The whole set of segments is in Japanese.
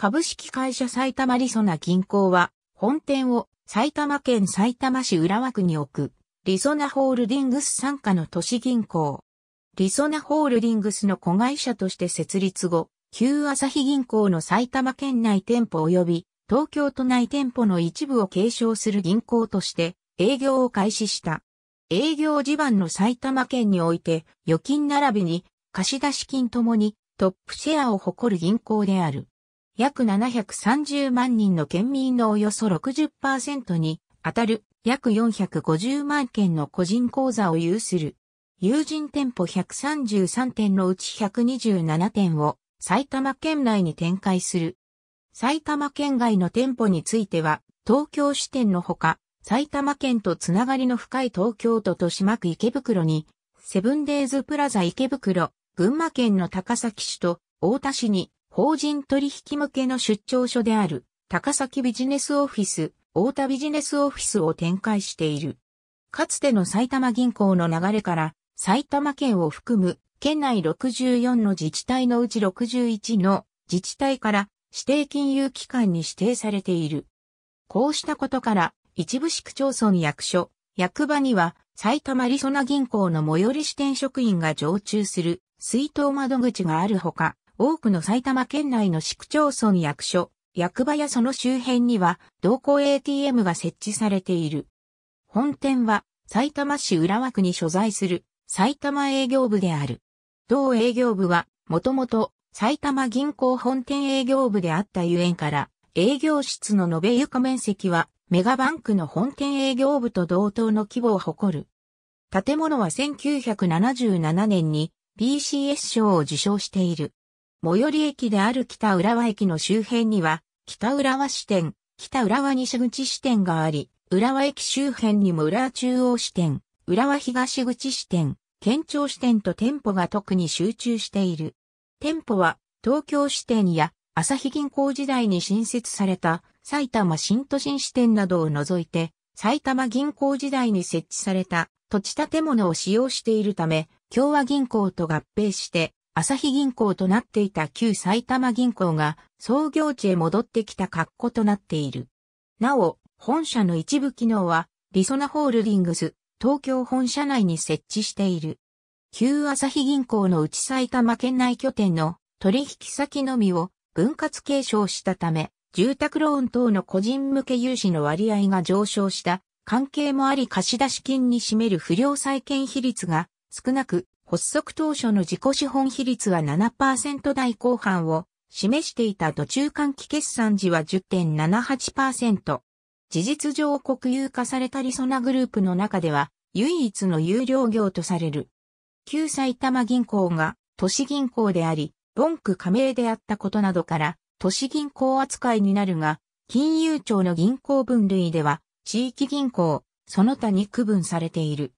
株式会社埼玉りそな銀行は、本店を埼玉県埼玉市浦和区に置く、りそなホールディングス傘下の都市銀行。りそなホールディングスの子会社として設立後、旧朝日銀行の埼玉県内店舗及び東京都内店舗の一部を継承する銀行として営業を開始した。営業地盤の埼玉県において預金並びに貸出金ともにトップシェアを誇る銀行である。約730万人の県民のおよそ60%に当たる約450万件の個人口座を有する。有人店舗133店のうち127店を埼玉県内に展開する。埼玉県外の店舗については、東京支店のほか、埼玉県とつながりの深い東京都豊島区池袋に、セブンデイズプラザ池袋、群馬県の高崎市と大田市に法人取引向けの出張所である高崎ビジネスオフィス、大田ビジネスオフィスを展開している。かつての埼玉銀行の流れから埼玉県を含む県内64の自治体のうち61の自治体から指定金融機関に指定されている。こうしたことから一部市区町村役所、役場には埼玉リソナ銀行の最寄り支店職員が常駐する水筒窓口があるほか、多くの埼玉県内の市区町村役所、役場やその周辺には、同行 ATM が設置されている。本店は、埼玉市浦和区に所在する、埼玉営業部である。同営業部は、もともと、埼玉銀行本店営業部であったゆえんから、営業室の延べ床面積は、メガバンクの本店営業部と同等の規模を誇る。建物は1977年に PCS 賞を受賞している。最寄り駅である北浦和駅の周辺には、北浦和支店、北浦和西口支店があり、浦和駅周辺にも浦和中央支店、浦和東口支店、県庁支店と店舗が特に集中している。店舗は、東京支店や、朝日銀行時代に新設された、埼玉新都心支店などを除いて、埼玉銀行時代に設置された土地建物を使用しているため、共和銀行と合併して、朝日銀行となっていた旧埼玉銀行が創業地へ戻ってきた格好となっている。なお、本社の一部機能は、リソナホールディングス、東京本社内に設置している。旧朝日銀行の内埼玉県内拠点の取引先のみを分割継承したため、住宅ローン等の個人向け融資の割合が上昇した関係もあり貸出金に占める不良債権比率が少なく発足当初の自己資本比率は7%台後半を示していた途中間期決算時は10.78%。事実上国有化されたリソなグループの中では唯一の有料業とされる。旧埼玉銀行が都市銀行であり、ボンク加盟であったことなどから都市銀行扱いになるが、金融庁の銀行分類では地域銀行、その他に区分されている。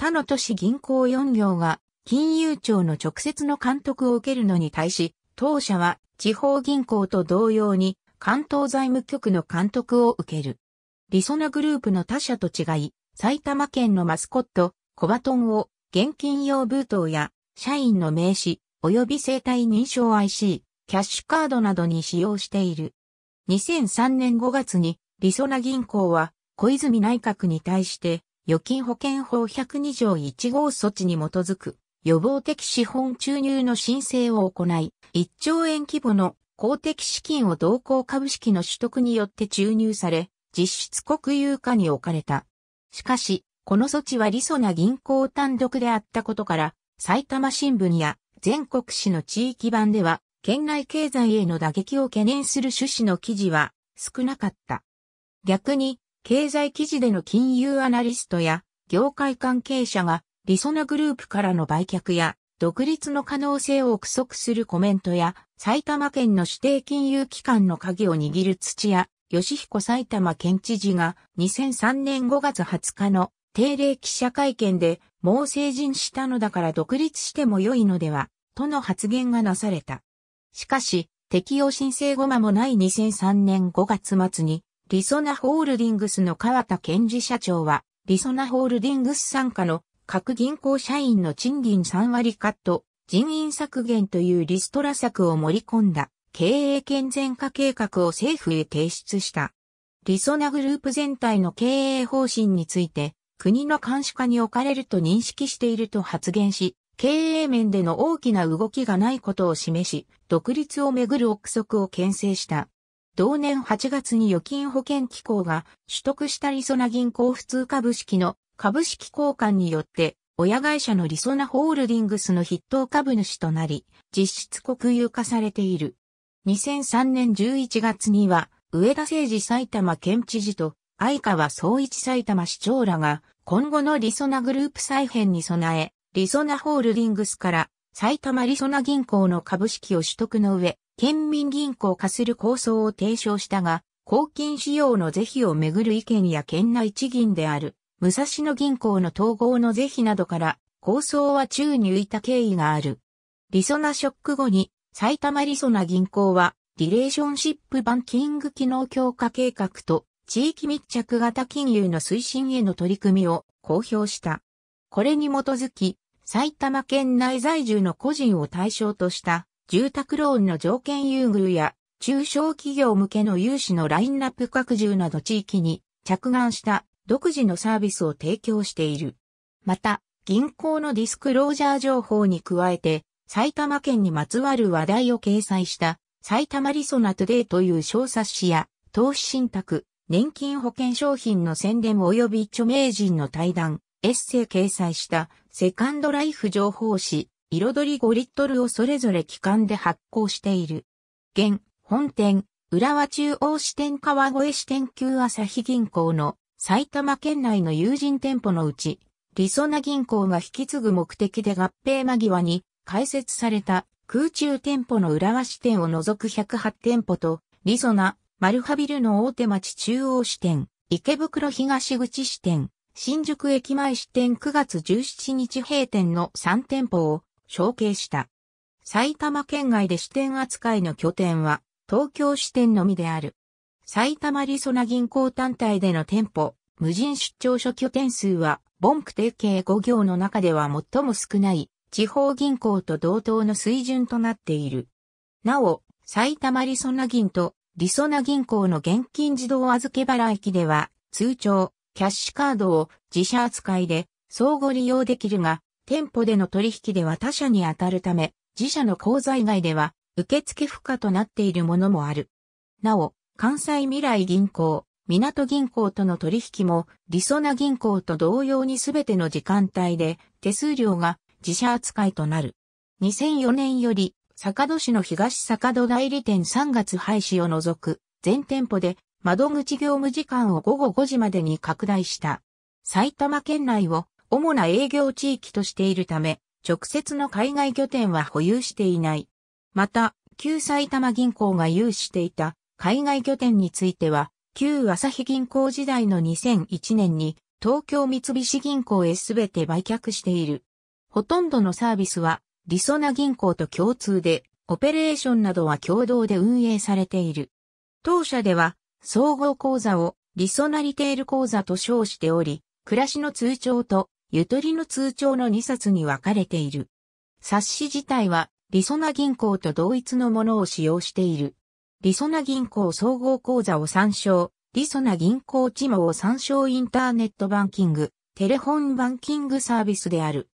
他の都市銀行4行が金融庁の直接の監督を受けるのに対し、当社は地方銀行と同様に関東財務局の監督を受ける。りそなグループの他社と違い、埼玉県のマスコット、コバトンを現金用封筒や社員の名刺及び生体認証 IC、キャッシュカードなどに使用している。2003年5月にりそな銀行は小泉内閣に対して預金保険法102条1号措置に基づく予防的資本注入の申請を行い、1兆円規模の公的資金を同行株式の取得によって注入され、実質国有化に置かれた。しかし、この措置は理想な銀行単独であったことから、埼玉新聞や全国紙の地域版では、県内経済への打撃を懸念する趣旨の記事は少なかった。逆に、経済記事での金融アナリストや業界関係者がリソナグループからの売却や、独立の可能性を憶測するコメントや、埼玉県の指定金融機関の鍵を握る土屋、吉彦埼玉県知事が2003年5月20日の定例記者会見で、もう成人したのだから独立しても良いのでは、との発言がなされた。しかし、適用申請後間もない2003年5月末に、リソナホールディングスの川田健二社長は、リソナホールディングス傘下の各銀行社員の賃金3割カット、人員削減というリストラ策を盛り込んだ経営健全化計画を政府へ提出した。りそなグループ全体の経営方針について国の監視下に置かれると認識していると発言し、経営面での大きな動きがないことを示し、独立をめぐる憶測を牽制した。同年8月に預金保険機構が取得したりそな銀行普通株式の株式交換によって、親会社のリソナホールディングスの筆頭株主となり、実質国有化されている。2003年11月には、上田誠二埼玉県知事と、相川総一埼玉市長らが、今後のリソナグループ再編に備え、リソナホールディングスから、埼玉リソナ銀行の株式を取得の上、県民銀行化する構想を提唱したが、公金使用の是非をめぐる意見や県内地銀である武蔵野銀行の統合の是非などから、構想は宙に浮いた経緯がある。リソナショック後に、埼玉リソナ銀行は、リレーションシップバンキング機能強化計画と、地域密着型金融の推進への取り組みを公表した。これに基づき、埼玉県内在住の個人を対象とした住宅ローンの条件優遇や中小企業向けの融資のラインナップ拡充など地域に着眼した独自のサービスを提供している。また、銀行のディスクロージャー情報に加えて、埼玉県にまつわる話題を掲載した埼玉リソナトゥデイという小冊子や、投資信託、年金保険商品の宣伝及び著名人の対談、エッセイ掲載したセカンドライフ情報誌、彩り5リットルをそれぞれ期間で発行している。現、本店、浦和中央支店川越支店級朝日銀行の埼玉県内の友人店舗のうち、りそな銀行が引き継ぐ目的で合併間際に開設された空中店舗の浦和支店を除く108店舗と、りそな、マルハビルの大手町中央支店、池袋東口支店、新宿駅前支店9月17日閉店の3店舗を承継した。埼玉県外で支店扱いの拠点は東京支店のみである。埼玉リソナ銀行単体での店舗、無人出張所拠点数は、ボンク定計5行の中では最も少ない、地方銀行と同等の水準となっている。なお、埼玉リソナ銀と、リソナ銀行の現金自動預け払い機では、通帳、キャッシュカードを自社扱いで相互利用できるが、店舗での取引では他社に当たるため、自社の口座以外では受付不可となっているものもある。なお、関西未来銀行、港銀行との取引も、りそな銀行と同様にすべての時間帯で、手数料が自社扱いとなる。2004年より、坂戸市の東坂戸代理店3月廃止を除く、全店舗で、窓口業務時間を午後5時までに拡大した。埼玉県内を主な営業地域としているため、直接の海外拠点は保有していない。また、旧埼玉銀行が有していた海外拠点については、旧朝日銀行時代の2001年に東京三菱銀行へすべて売却している。ほとんどのサービスは、りそな銀行と共通で、オペレーションなどは共同で運営されている。当社では、総合講座をりそなリテール講座と称しており、暮らしの通帳とゆとりの通帳の2冊に分かれている。冊子自体は、りそな銀行と同一のものを使用している。リソナ銀行総合口座を参照、リソナ銀行チモを参照インターネットバンキング、テレホンバンキングサービスである。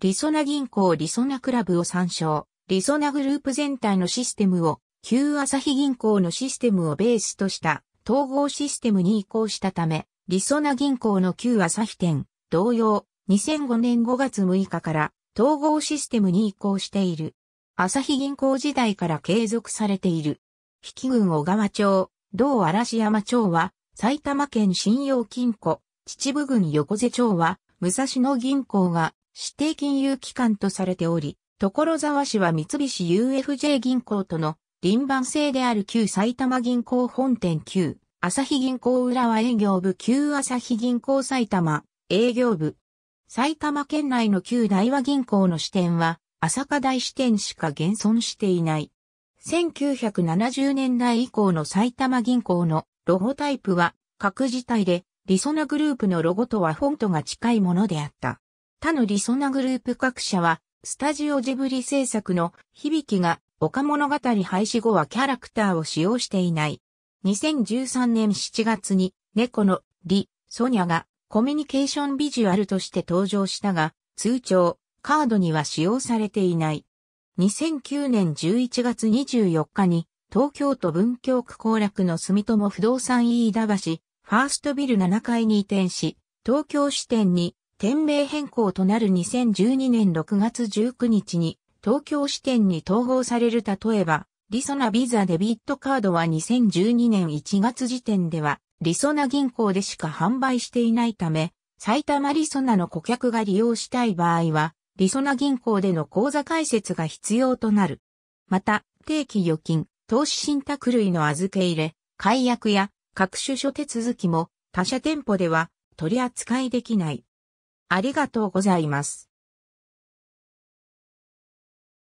リソナ銀行リソナクラブを参照、リソナグループ全体のシステムを、旧朝日銀行のシステムをベースとした統合システムに移行したため、リソナ銀行の旧朝日店、同様、2005年5月6日から統合システムに移行している。朝日銀行時代から継続されている。比企小川町、同嵐山町は、埼玉県信用金庫、秩父郡横瀬町は、武蔵野銀行が指定金融機関とされており、所沢市は三菱 UFJ 銀行との臨番制である旧埼玉銀行本店旧、朝日銀行浦和営業部旧朝日銀行埼玉営業部。埼玉県内の旧大和銀行の支店は、朝霞大支店しか現存していない。1970年代以降の埼玉銀行のロゴタイプは各自体でリソナグループのロゴとはフォントが近いものであった。他のリソナグループ各社はスタジオジブリ制作の響きが岡物語廃止後はキャラクターを使用していない。2013年7月に猫のリ・ソニャがコミュニケーションビジュアルとして登場したが、通帳、カードには使用されていない。2009年11月24日に東京都文京区攻略の住友不動産飯田橋ファーストビル7階に移転し、東京支店に店名変更となる2012年6月19日に東京支店に統合される例えば、リソナビザデビットカードは2012年1月時点では、リソナ銀行でしか販売していないため、埼玉リソナの顧客が利用したい場合は、りそな銀行での口座開設が必要となる。また、定期預金、投資信託類の預け入れ、解約や各種諸手続きも他社店舗では取り扱いできない。ありがとうございます。